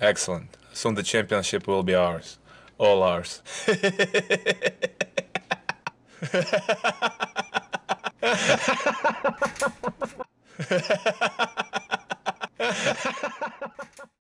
Excellent. Soon the championship will be ours. All ours.